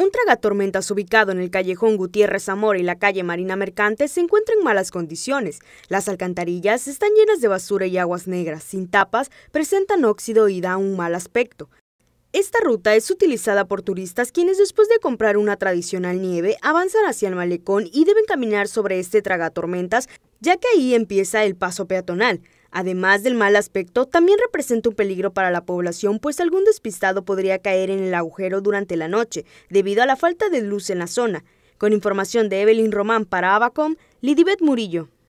Un tragatormentas ubicado en el callejón Gutiérrez Amor y la calle Marina Mercante se encuentra en malas condiciones. Las alcantarillas están llenas de basura y aguas negras, sin tapas, presentan óxido y da un mal aspecto. Esta ruta es utilizada por turistas quienes después de comprar una tradicional nieve avanzan hacia el malecón y deben caminar sobre este tragatormentas, ya que ahí empieza el paso peatonal. Además del mal aspecto, también representa un peligro para la población, pues algún despistado podría caer en el agujero durante la noche, debido a la falta de luz en la zona. Con información de Evelyn Román para Abacom, Lidibet Murillo.